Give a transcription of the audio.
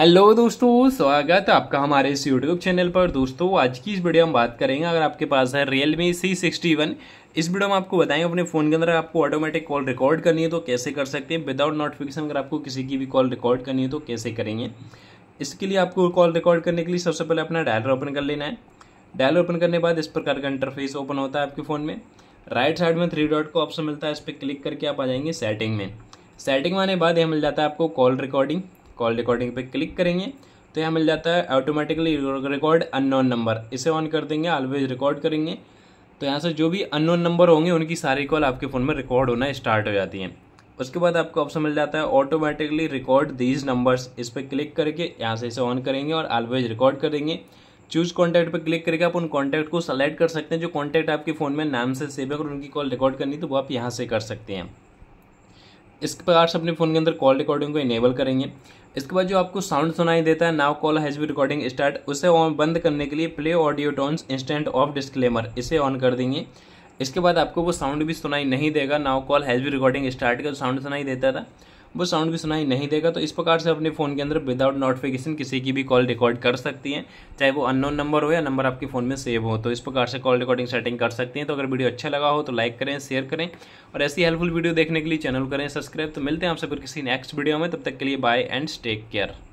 hello दोस्तों स्वागत है आपका हमारे इस यूट्यूब चैनल पर दोस्तों आज की इस वीडियो में बात करेंगे अगर आपके पास है Realme C sixty one इस वीडियो में आपको बताएंगे अपने फ़ोन के अंदर आपको ऑटोमेटिक कॉल रिकॉर्ड करनी है तो कैसे कर सकते हैं विदाउट नोटिफिकेशन अगर आपको किसी की भी कॉल रिकॉर्ड करनी है तो कैसे करेंगे इसके लिए आपको कॉल रिकॉर्ड करने के लिए सबसे पहले अपना डायलर ओपन कर लेना है डायल ओपन करने के बाद इस प्रकार का इंटरफेस ओपन होता है आपके फ़ोन में राइट साइड में थ्री डॉट का ऑप्शन मिलता है इस पर क्लिक करके आप आ जाएंगे सेटिंग में सेटिंग में आने बाद यह मिल जाता है आपको कॉल रिकॉर्डिंग कॉल रिकॉर्डिंग पे क्लिक करेंगे तो यहाँ मिल जाता है ऑटोमेटिकली रिकॉर्ड अननोन नंबर इसे ऑन कर देंगे ऑलवेज रिकॉर्ड करेंगे तो यहाँ से जो भी अननोन नंबर होंगे उनकी सारी कॉल आपके फ़ोन में रिकॉर्ड होना स्टार्ट हो जाती है उसके बाद आपको ऑप्शन मिल जाता है ऑटोमेटिकली रिकॉर्ड दीज नंबर्स इस पर क्लिक करके यहाँ से इसे ऑन करेंगे और ऑलवेज रिकॉर्ड करेंगे चूज़ कॉन्टैक्ट पर क्लिक करके आप उन कॉन्टैक्ट को सेलेक्ट कर सकते हैं जो कॉन्टैक्ट आपके फ़ोन में नाम से सेव है और उनकी कॉल रिकॉर्ड करनी तो वो आप यहाँ से कर सकते हैं इस प्रकार से अपने फ़ोन के अंदर कॉल रिकॉर्डिंग को इनेबल करेंगे इसके बाद जो आपको साउंड सुनाई देता है now call has be recording start उसे ऑन बंद करने के लिए play audio tones instant of disclaimer इसे ऑन कर देंगे इसके बाद आपको वो साउंड भी सुनाई नहीं देगा now call has be recording start का साउंड सुनाई देता था वो साउंड भी सुनाई नहीं देगा तो इस प्रकार से अपने फ़ोन के अंदर विदाउट नोटिफिकेशन किसी की भी कॉल रिकॉर्ड कर सकती हैं चाहे वो अननोन नंबर हो या नंबर आपके फ़ोन में सेव हो तो इस प्रकार से कॉल रिकॉर्डिंग सेटिंग कर सकती हैं तो अगर वीडियो अच्छा लगा हो तो लाइक करें शेयर करें और ऐसी हेल्पफुल वीडियो देखने के लिए चैनल करें सब्सक्राइब तो मिलते हैं आपसे फिर किसी नेक्स्ट वीडियो में तब तक के लिए बाय एंड टेक केयर